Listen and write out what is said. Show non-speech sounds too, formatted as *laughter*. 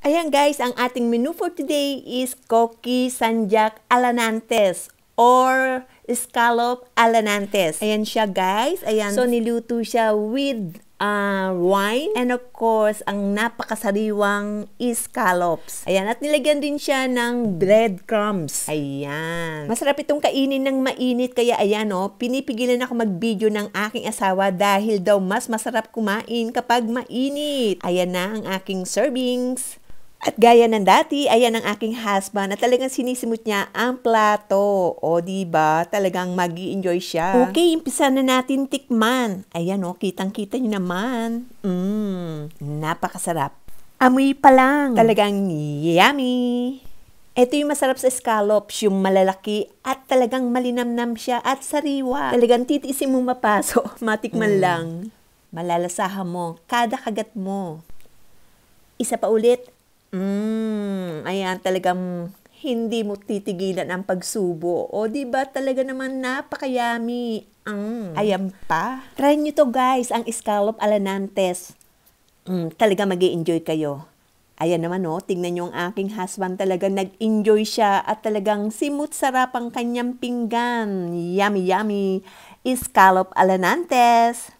Ayan guys, ang ating menu for today is Koki Sanjak Alanantes or Scallop Alanantes. Ayan siya guys. Ayan. So niluto siya with uh, wine and of course, ang napakasariwang scallops. Ayan, at nilagyan din siya ng breadcrumbs. Ayan. Masarap itong kainin ng mainit kaya ayan oh, pinipigilan ako mag-video ng aking asawa dahil daw mas masarap kumain kapag mainit. Ayan na ang aking servings. At gaya ng dati, ayan ang aking husband at talagang sinisimot niya ang plato. O, di ba? Talagang mag enjoy siya. Okay, umpisa na natin tikman. Ayan o, oh, kitang-kita niyo naman. Mmm, napakasarap. Amoy pa lang. Talagang yummy. Ito yung masarap sa scallops, yung malalaki at talagang malinamnam siya at sariwa. Talagang titiisin mo mapaso, *laughs* matikman mm. lang. Malalasahan mo, kada kagat mo. Isa pa ulit, Mm, ayan, talagang hindi mo titigilan ang pagsubo. O, di ba talaga naman napakayami. Mm. Ayan pa. Try nyo to guys, ang scallop alanantes. Mm, talaga mag enjoy kayo. Ayan naman o, oh, tingnan nyo ang aking husband talaga nag-enjoy siya at talagang simut sarap ang kanyang pinggan. Yummy, yummy. Scallop alanantes.